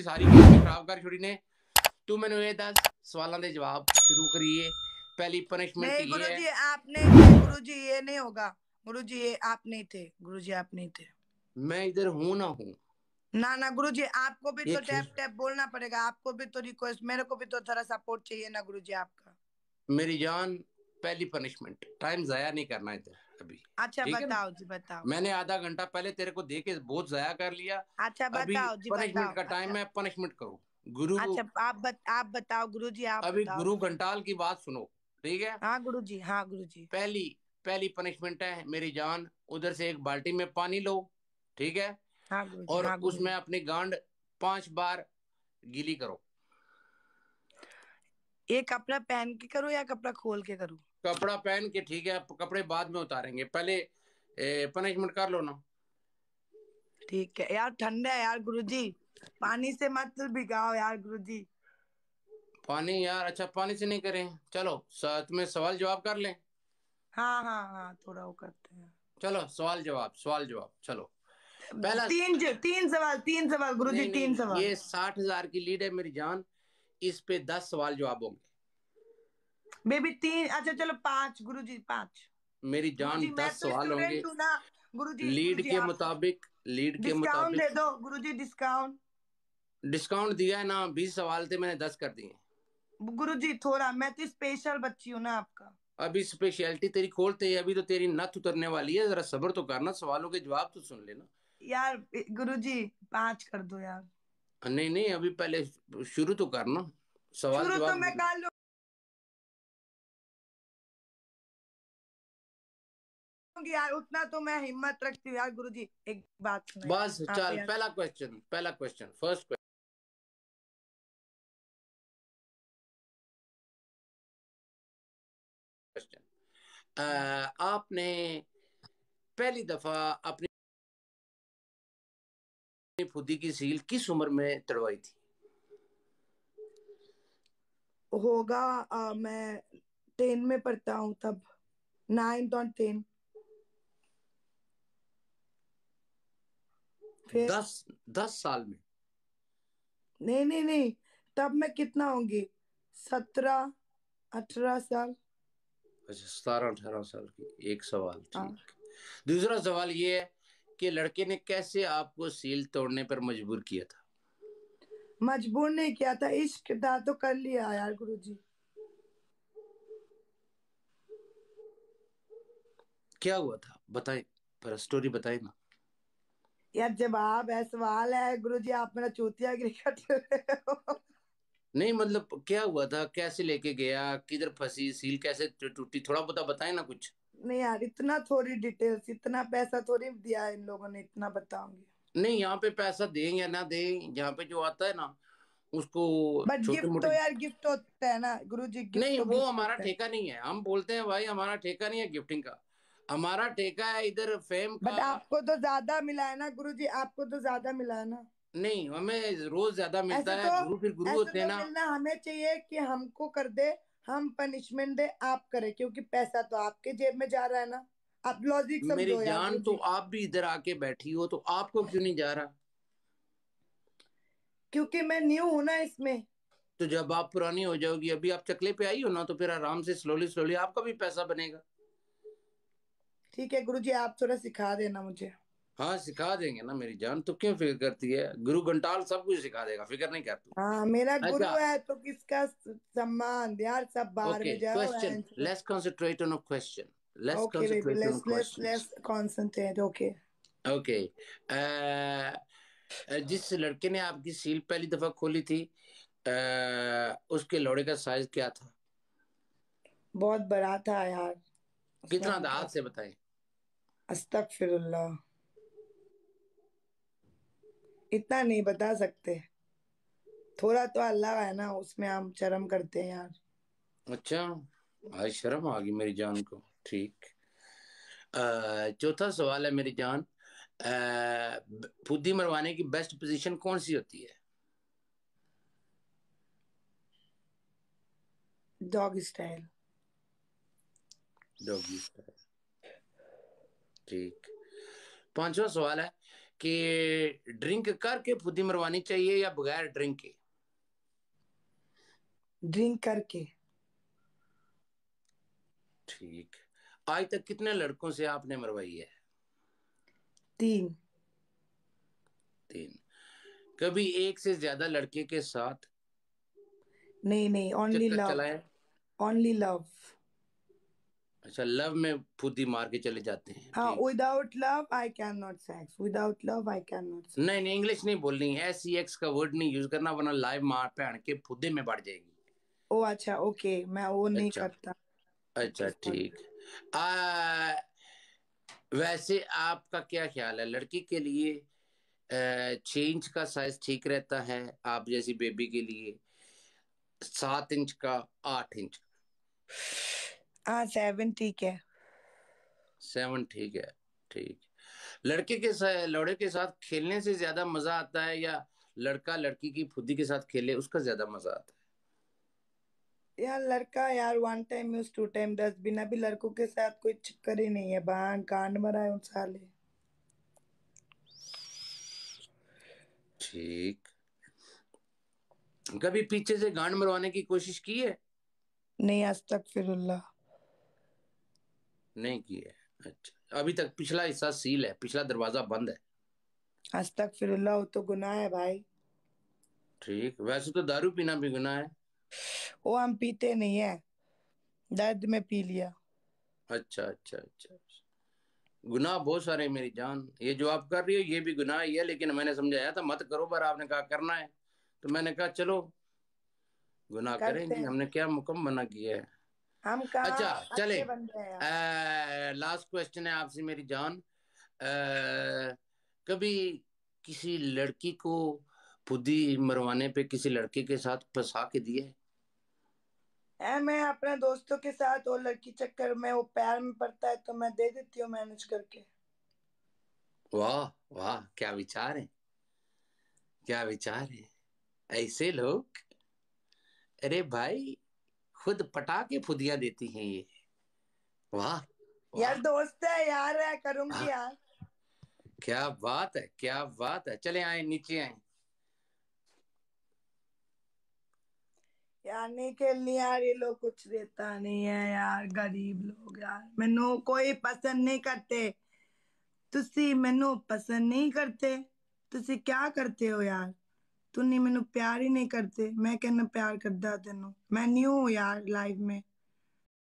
सारी खराब कर छोड़ी ने तू तो मैं ये दस सवाल ਸਵਾਲਾਂ ਦੇ ਜਵਾਬ ਸ਼ੁਰੂ पहली पनिशमेंट नहीं गुरु जी आपने गुरु जी ये नहीं होगा गुरु जी ये आप नहीं थे गुरु जी आप नहीं थे मैं इधर हूँ ना हूँ ना ना गुरु जी आपको भी तो टैप टैप बोलना पड़ेगा आपको भी तो रिक्वेस्ट मेरे को भी तो थोड़ा सपोर्ट चाहिए ना गुरु जी आपका मेरी जान पहली पनिशमेंट टाइम जाया नहीं करना इधर अभी अच्छा बताओ जी बताओ मैंने आधा घंटा पहले तेरे को दे बहुत जया कर लिया अच्छा बताओ जी पनिशमेंट का टाइम अच्छा। है पनिशमेंट करो गुरु अच्छा आप बत, आप बताओ गुरु जी आप अभी गुरु घंटाल की बात सुनो ठीक है हाँ गुरु जी हाँ गुरु जी पहली पहली पनिशमेंट है मेरी जान उधर से एक बाल्टी में पानी लो ठीक है हाँ गुरु और हाँ उसमें अपनी गांड पांच बार गीली करो एक कपड़ा पहन के करो या कपड़ा खोल के करो कपड़ा पहन के ठीक है कपड़े बाद में उतारेंगे पहले पनिशमेंट कर लो ना ठीक है यार ठंडा है यार गुरुजी पानी से मत भिगाओ यार गुरुजी पानी यार अच्छा पानी से नहीं करें चलो साथ में सवाल जवाब कर लें हाँ हाँ हाँ थोड़ा वो करते हैं चलो सवाल जवाब सवाल जवाब चलो पहला तीन तीन सवाल तीन सवाल गुरुजी तीन सवाल ये साठ हजार की लीड है मेरी जान इस पे दस सवाल जवाब होंगे बेबी तीन अच्छा चलो पांच गुरु जी पांच मेरी जान दस तो सवाल होंगे गुरु जी लीड के मुताबिक लीड के मुताबिक दे दो गुरु जी डिस्काउंट डिस्काउंट दिया है ना बीस सवाल थे मैंने दस कर दिए गुरु जी थोड़ा मैं तो स्पेशल बच्ची हूँ ना आपका अभी स्पेशलिटी तेरी खोलते है अभी तो तेरी नथ उतरने वाली है जरा सब्र तो करना सवालों के जवाब तो सुन लेना यार गुरु जी पांच कर दो यार नहीं नहीं अभी पहले शुरू तो करना सवाल शुरू तो मैं कर लू करूंगी यार उतना तो मैं हिम्मत रखती हूँ यार गुरु जी एक बात बस हाँ, चल पहला क्वेश्चन पहला क्वेश्चन फर्स्ट क्वेश्चन आपने पहली दफा अपनी फुदी की सील किस उम्र में तड़वाई थी होगा आ, मैं टेन में पढ़ता हूँ तब नाइन्थ और टेंथ फिर दस दस साल में नहीं नहीं नहीं तब मैं कितना होंगी सत्रह अठारह साल अच्छा सतारह अठारह साल की एक सवाल हाँ। ठीक दूसरा सवाल ये है कि लड़के ने कैसे आपको सील तोड़ने पर मजबूर किया था मजबूर नहीं किया था इश्क था तो कर लिया यार गुरुजी क्या हुआ था बताए पर स्टोरी बताए ना यार जवाब है सवाल है गुरु जी आप मेरा चूतिया क्रिकेट नहीं मतलब क्या हुआ था कैसे लेके गया किधर फंसी सील कैसे टूटी थोड़ा बहुत बताए ना कुछ नहीं यार इतना थोड़ी डिटेल्स इतना पैसा थोड़ी दिया इन लोगों ने इतना बताऊंगी नहीं यहाँ पे पैसा दें या ना दें यहाँ पे जो आता है ना उसको बट गिफ्ट तो यार गिफ्ट होता है ना गुरु जी नहीं तो वो हमारा ठेका नहीं है हम बोलते हैं भाई हमारा ठेका नहीं है गिफ्टिंग का हमारा ठेका है इधर फेम का बट आपको तो ज्यादा मिला है ना गुरु जी आपको तो ज्यादा मिला है ना नहीं हमें रोज ज्यादा मिलता है तो- गुरु फिर गुरु होते तो ना मिलना हमें चाहिए कि हमको कर दे हम पनिशमेंट दे आप करे क्योंकि पैसा तो आपके जेब में जा रहा है ना आप लॉजिक समझो मेरी जान तो आप भी इधर आके बैठी हो तो आपको क्यों नहीं जा रहा क्योंकि मैं न्यू हूं ना इसमें तो जब आप पुरानी हो जाओगी अभी आप चकले पे आई हो ना तो फिर आराम से स्लोली स्लोली आपका भी पैसा बनेगा ठीक है गुरु जी आप थोड़ा सिखा देना मुझे हाँ सिखा देंगे ना मेरी जान तो क्यों फिक्र करती है गुरु घंटाल सब कुछ सिखा देगा फिक्र नहीं करती हाँ मेरा अच्छा, गुरु है तो किसका सम्मान यार सब बाहर okay, जाओ question let's concentrate on a question let's concentrate on let's let's concentrate okay okay जिस लड़के ने आपकी सील पहली दफा खोली थी uh, उसके लोड़े का साइज क्या था बहुत बड़ा था यार कितना था हाथ से बताएं अस्तगफिरुल्लाह इतना नहीं बता सकते थोड़ा तो अल्लाह है ना उसमें हम शर्म करते हैं यार अच्छा आज शर्म आ गई मेरी जान को ठीक चौथा सवाल है मेरी जान फुद्दी मरवाने की बेस्ट पोजीशन कौन सी होती है डॉग स्टाइल डॉगी स्टाइल ठीक पांचवा सवाल है कि ड्रिंक करके फुदी मरवानी चाहिए या बगैर ड्रिंक के ड्रिंक करके ठीक आज तक कितने लड़कों से आपने मरवाई है तीन तीन कभी एक से ज्यादा लड़के के साथ नहीं नहीं ओनली लव ओनली लव अच्छा लव में फूदी मार के चले जाते हैं हाँ without love I can not sex without love I can not नहीं नहीं इंग्लिश नहीं बोलनी है सी एक्स e का वर्ड नहीं यूज करना वरना लाइव मार भैन के फूदे में बढ़ जाएगी ओ अच्छा ओके मैं वो नहीं अच्छा, करता अच्छा ठीक आ, वैसे आपका क्या ख्याल है लड़की के लिए चेंज का साइज ठीक रहता है आप जैसी बेबी के लिए सात इंच का आठ इंच का हाँ सेवन ठीक है सेवन ठीक है ठीक लड़के के साथ लड़के के साथ खेलने से ज्यादा मजा आता है या लड़का लड़की की फुदी के साथ खेले उसका ज्यादा मजा आता है यार लड़का यार one time use two time दस बिना भी लड़कों के साथ कोई चक्कर ही नहीं है बाहर कांड मरा है उन साले ठीक कभी पीछे से गांड मरवाने की कोशिश की है नहीं आज तक फिर अल्लाह नहीं की है अच्छा अभी तक पिछला हिस्सा सील है पिछला दरवाजा बंद है आज तक फिर तो गुनाह है भाई ठीक वैसे तो दारू पीना भी गुनाह है वो हम पीते नहीं है दर्द में पी लिया अच्छा अच्छा अच्छा, अच्छा। गुनाह बहुत सारे मेरी जान ये जो आप कर रही हो ये भी गुनाह ही है लेकिन मैंने समझाया था मत करो पर आपने कहा करना है तो मैंने कहा चलो गुनाह करेंगे हमने क्या मुकम मना किया है हम कहा अच्छा चले लास्ट क्वेश्चन है आपसे मेरी जान आ, कभी किसी लड़की को पुदी मरवाने पे किसी लड़के के साथ फंसा के दिए है मैं अपने दोस्तों के साथ वो लड़की चक्कर में वो पैर में पड़ता है तो मैं दे देती हूँ मैनेज करके वाह वाह क्या विचार है क्या विचार है ऐसे लोग अरे भाई खुद पटा के फुदिया देती हैं ये वाह यार दोस्त है यार है करूंगी हाँ। यार क्या बात है क्या बात है चले आए नीचे आए यार नहीं खेलनी यार ये लोग कुछ देता नहीं है यार गरीब लोग यार मैनू कोई पसंद नहीं करते तुसी मैनू पसंद नहीं करते तुसी क्या करते हो यार ਤੂੰ ਨਹੀਂ ਮੈਨੂੰ ਪਿਆਰ ਹੀ ਨਹੀਂ ਕਰਦੇ ਮੈਂ ਕਿੰਨਾ ਪਿਆਰ ਕਰਦਾ ਤੈਨੂੰ ਮੈਂ ਨਿਊ ਯਾਰ ਲਾਈਫ ਮੇ